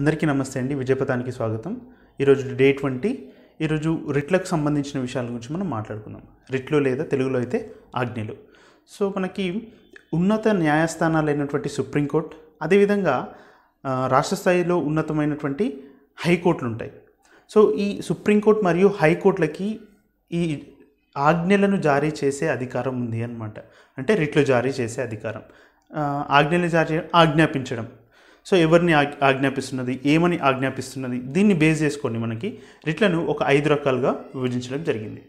అందరికీ నమస్తే అండి విజయపథానికి స్వాగతం ఈరోజు డే ట్వంటీ ఈరోజు రిట్లకు సంబంధించిన విషయాల గురించి మనం మాట్లాడుకుందాం రిట్లు లేదా తెలుగులో అయితే ఆజ్ఞలు సో మనకి ఉన్నత న్యాయస్థానాలు అయినటువంటి సుప్రీంకోర్టు అదేవిధంగా రాష్ట్ర స్థాయిలో ఉన్నతమైనటువంటి హైకోర్టులు ఉంటాయి సో ఈ సుప్రీంకోర్టు మరియు హైకోర్టులకి ఈ ఆజ్ఞలను జారీ చేసే అధికారం ఉంది అనమాట అంటే రిట్లు జారీ చేసే అధికారం ఆజ్ఞలు జారీ ఆజ్ఞాపించడం సో ఎవరిని ఆజ్ఞాపిస్తున్నది ఏమని ఆజ్ఞాపిస్తున్నది దీన్ని బేస్ చేసుకొని మనకి రిట్లను ఒక ఐదు రకాలుగా విభజించడం జరిగింది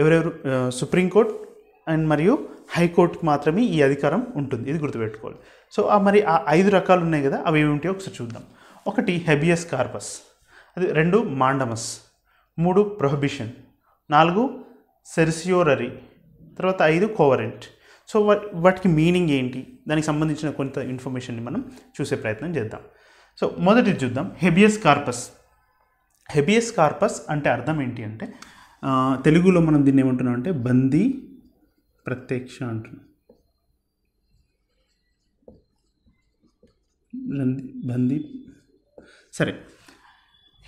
ఎవరెవరు సుప్రీంకోర్టు అండ్ మరియు హైకోర్టుకు మాత్రమే ఈ అధికారం ఉంటుంది ఇది గుర్తుపెట్టుకోవాలి సో మరి ఆ ఐదు రకాలు ఉన్నాయి కదా అవి ఏమిటి ఒకసారి చూద్దాం ఒకటి హెబియస్ కార్పస్ అది రెండు మాండమస్ మూడు ప్రొహిబిషన్ నాలుగు సెర్సియోరరీ తర్వాత ఐదు కోవరెంట్ సో వాటికి మీనింగ్ ఏంటి దానికి సంబంధించిన కొంత ఇన్ఫర్మేషన్ని మనం చూసే ప్రయత్నం చేద్దాం సో మొదటి చూద్దాం హెబియస్ కార్పస్ హెబియస్ కార్పస్ అంటే అర్థం ఏంటి అంటే తెలుగులో మనం దీన్ని ఏమంటున్నాం అంటే బందీ ప్రత్యక్ష అంటున్నాం బందీ సరే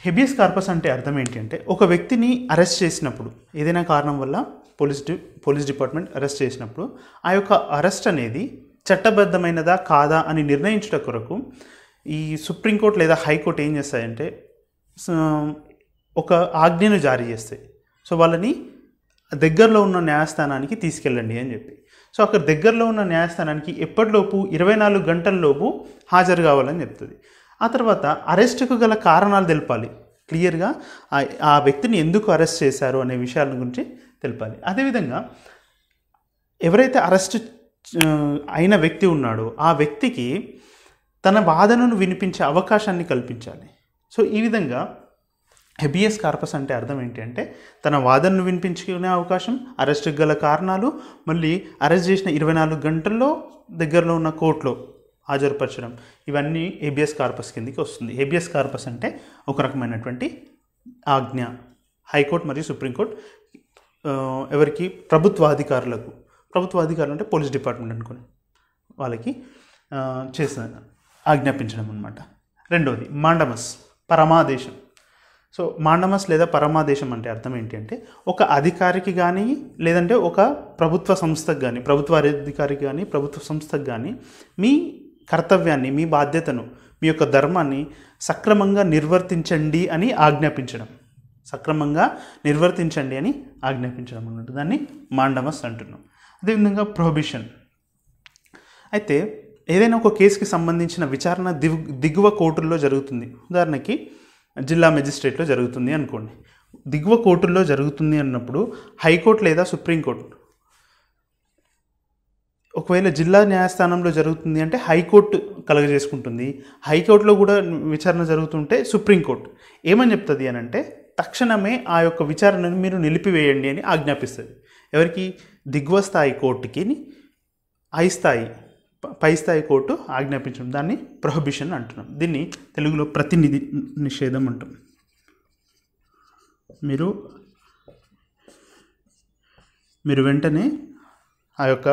హెబియస్ కార్పస్ అంటే అర్థం ఏంటి అంటే ఒక వ్యక్తిని అరెస్ట్ చేసినప్పుడు ఏదైనా కారణం వల్ల పోలీస్ డి పోలీస్ డిపార్ట్మెంట్ అరెస్ట్ చేసినప్పుడు ఆ యొక్క అరెస్ట్ అనేది చట్టబద్ధమైనదా కాదా అని నిర్ణయించుట కొరకు ఈ సుప్రీంకోర్టు లేదా హైకోర్టు ఏం చేస్తాయంటే ఒక ఆజ్ఞను జారీ చేస్తాయి సో వాళ్ళని దగ్గరలో ఉన్న న్యాయస్థానానికి తీసుకెళ్ళండి అని చెప్పి సో అక్కడ దగ్గరలో ఉన్న న్యాయస్థానానికి ఎప్పటిలోపు ఇరవై నాలుగు గంటల్లోపు హాజరు కావాలని చెప్తుంది ఆ తర్వాత అరెస్టుకు గల కారణాలు తెలపాలి క్లియర్గా ఆ వ్యక్తిని ఎందుకు అరెస్ట్ చేశారు అనే విషయాల గురించి తెలపాలి అదేవిధంగా ఎవరైతే అరెస్ట్ అయిన వ్యక్తి ఉన్నాడో ఆ వ్యక్తికి తన వాదనను వినిపించే అవకాశాన్ని కల్పించాలి సో ఈ విధంగా హెబియస్ కార్పస్ అంటే అర్థం ఏంటి అంటే తన వాదనను వినిపించుకునే అవకాశం అరెస్టుకు గల కారణాలు మళ్ళీ అరెస్ట్ చేసిన ఇరవై నాలుగు గంటల్లో దగ్గరలో ఉన్న కోర్టులో హాజరుపరచడం ఇవన్నీ హెబియస్ కార్పస్ కిందకి వస్తుంది హెబియస్ కార్పస్ అంటే ఒక రకమైనటువంటి ఆజ్ఞ హైకోర్టు మరియు సుప్రీంకోర్టు ఎవరికి ప్రభుత్వ అధికారులకు ప్రభుత్వ అధికారులు అంటే పోలీస్ డిపార్ట్మెంట్ అనుకోండి వాళ్ళకి చేసిన ఆజ్ఞాపించడం అనమాట రెండవది మాండమస్ పరమాదేశం సో మాండమస్ లేదా పరమాదేశం అంటే అర్థం ఏంటి అంటే ఒక అధికారికి కానీ లేదంటే ఒక ప్రభుత్వ సంస్థకు కానీ ప్రభుత్వ అధికారికి కానీ ప్రభుత్వ సంస్థకు కానీ మీ కర్తవ్యాన్ని మీ బాధ్యతను మీ యొక్క ధర్మాన్ని సక్రమంగా నిర్వర్తించండి అని ఆజ్ఞాపించడం సక్రమంగా నిర్వర్తించండి అని ఆజ్ఞాపించడం అన్నట్టు దాన్ని మాండమస్ అంటున్నాం అదేవిధంగా ప్రొహిబిషన్ అయితే ఏదైనా ఒక కేసుకి సంబంధించిన విచారణ దిగు దిగువ కోర్టుల్లో జరుగుతుంది ఉదాహరణకి జిల్లా మెజిస్ట్రేట్లో జరుగుతుంది అనుకోండి దిగువ కోర్టుల్లో జరుగుతుంది అన్నప్పుడు హైకోర్టు లేదా సుప్రీంకోర్టు ఒకవేళ జిల్లా న్యాయస్థానంలో జరుగుతుంది అంటే హైకోర్టు కలగజేసుకుంటుంది హైకోర్టులో కూడా విచారణ జరుగుతుంటే సుప్రీంకోర్టు ఏమని చెప్తుంది అని అంటే తక్షణమే ఆ యొక్క విచారణను మీరు నిలిపివేయండి అని ఆజ్ఞాపిస్తుంది ఎవరికి దిగువ స్థాయి కోర్టుకి హై స్థాయి పై స్థాయి కోర్టు ఆజ్ఞాపించడం దాన్ని ప్రొహిబిషన్ అంటున్నాం దీన్ని తెలుగులో ప్రతినిధి నిషేధం అంటాం మీరు మీరు వెంటనే ఆ యొక్క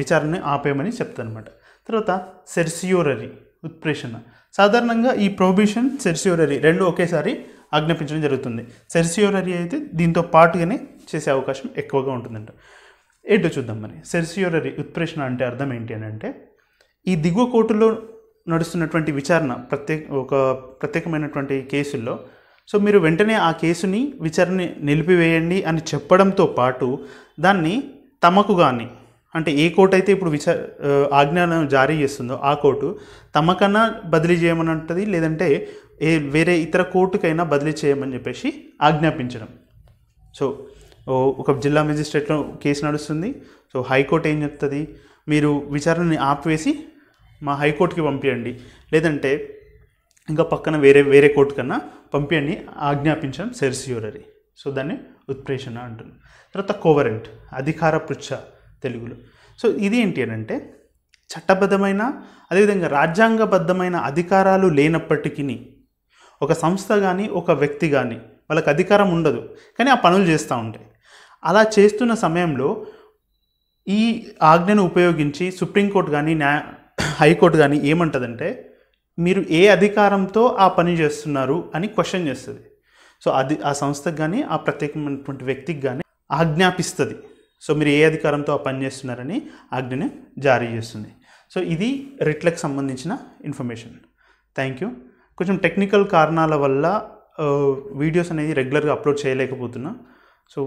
విచారణని ఆపేయమని చెప్తానమాట తర్వాత సెర్సియోరరీ ఉత్ప్రేషణ సాధారణంగా ఈ ప్రొహిబిషన్ సెర్సియోరరీ రెండు ఒకేసారి ఆజ్ఞాపించడం జరుగుతుంది సెర్సియోరరీ అయితే దీంతో పాటుగానే చేసే అవకాశం ఎక్కువగా ఉంటుందంట ఏంటో చూద్దాం మరి సెర్సియోరరీ ఉత్ప్రేషణ అంటే అర్థం ఏంటి అని అంటే ఈ దిగువ కోర్టులో నడుస్తున్నటువంటి విచారణ ప్రత్యేక ఒక ప్రత్యేకమైనటువంటి కేసుల్లో సో మీరు వెంటనే ఆ కేసుని విచారణ నిలిపివేయండి అని చెప్పడంతో పాటు దాన్ని తమకు కానీ అంటే ఏ కోర్టు అయితే ఇప్పుడు విచ ఆజ్ఞానం జారీ చేస్తుందో ఆ కోర్టు తమకన్నా బదిలీ చేయమని అంటుంది లేదంటే ఏ వేరే ఇతర కోర్టుకైనా బదిలీ చేయమని చెప్పేసి ఆజ్ఞాపించడం సో ఒక జిల్లా మెజిస్ట్రేట్లో కేసు నడుస్తుంది సో హైకోర్టు ఏం చెప్తుంది మీరు విచారణని ఆపివేసి మా హైకోర్టుకి పంపించండి లేదంటే ఇంకా పక్కన వేరే వేరే కోర్టు కన్నా పంపించండి ఆజ్ఞాపించడం సెర్సియోరీ సో దాన్ని ఉత్ప్రేషణ అంటుంది తర్వాత కోవరెంట్ అధికార పృచ్ఛ తెలుగులో సో ఇది ఏంటి అని అంటే చట్టబద్ధమైన అదేవిధంగా రాజ్యాంగబద్ధమైన అధికారాలు లేనప్పటికీ ఒక సంస్థ కానీ ఒక వ్యక్తి కానీ వాళ్ళకి అధికారం ఉండదు కానీ ఆ పనులు చేస్తూ ఉంటాయి అలా చేస్తున్న సమయంలో ఈ ఆజ్ఞను ఉపయోగించి సుప్రీంకోర్టు కానీ న్యాయ హైకోర్టు కానీ ఏమంటుందంటే మీరు ఏ అధికారంతో ఆ పని చేస్తున్నారు అని క్వశ్చన్ చేస్తుంది సో అది ఆ సంస్థకు కానీ ఆ ప్రత్యేకమైనటువంటి వ్యక్తికి కానీ ఆజ్ఞాపిస్తుంది సో మీరు ఏ అధికారంతో ఆ పని చేస్తున్నారని ఆజ్ఞని జారీ చేస్తుంది సో ఇది రిట్లకు సంబంధించిన ఇన్ఫర్మేషన్ థ్యాంక్ యూ కొంచెం టెక్నికల్ కారణాల వల్ల వీడియోస్ అనేది రెగ్యులర్గా అప్లోడ్ చేయలేకపోతున్నా సో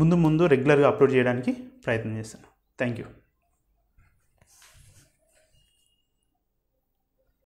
ముందు ముందు రెగ్యులర్గా అప్లోడ్ చేయడానికి ప్రయత్నం చేస్తాను థ్యాంక్ యూ